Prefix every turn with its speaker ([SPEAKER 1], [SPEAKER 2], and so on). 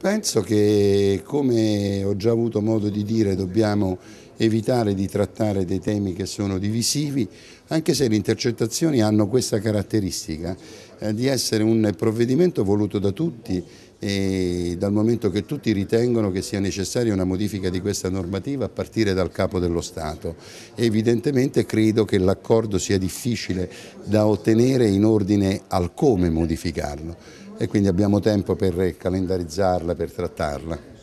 [SPEAKER 1] Penso che, come ho già avuto modo di dire, dobbiamo evitare di trattare dei temi che sono divisivi, anche se le intercettazioni hanno questa caratteristica eh, di essere un provvedimento voluto da tutti e dal momento che tutti ritengono che sia necessaria una modifica di questa normativa a partire dal capo dello Stato. Evidentemente credo che l'accordo sia difficile da ottenere in ordine al come modificarlo e quindi abbiamo tempo per calendarizzarla, per trattarla.